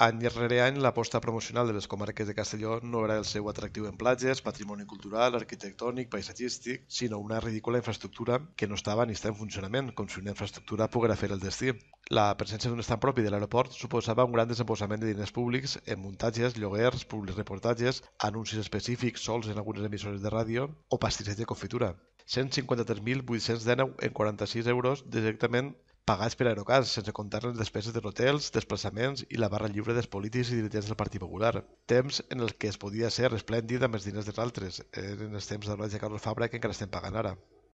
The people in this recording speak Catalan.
any rere any, l'aposta promocional de les comarques de Castelló no era el seu atractiu en platges, patrimoni cultural, arquitectònic, paisatgístic, sinó una ridícula infraestructura que no estava ni està en funcionament, com si una infraestructura poguera fer el destí. La presència d'un estat propi de l'aeroport suposava un gran desembossament de diners públics en muntatges, lloguers, públics reportatges, anuncis específics sols en algunes emissores de ràdio o pastissets de confitura. 153.819 en 46 euros directament pagats per aerocars, sense comptar les despeses de hotels, desplaçaments i la barra lliure dels polítics i dirigents del Partit Popular. Temps en el que es podia ser resplèndid amb els diners dels altres. Eren els temps de l'Oratge Carlos Fabra que encara estem pagant ara.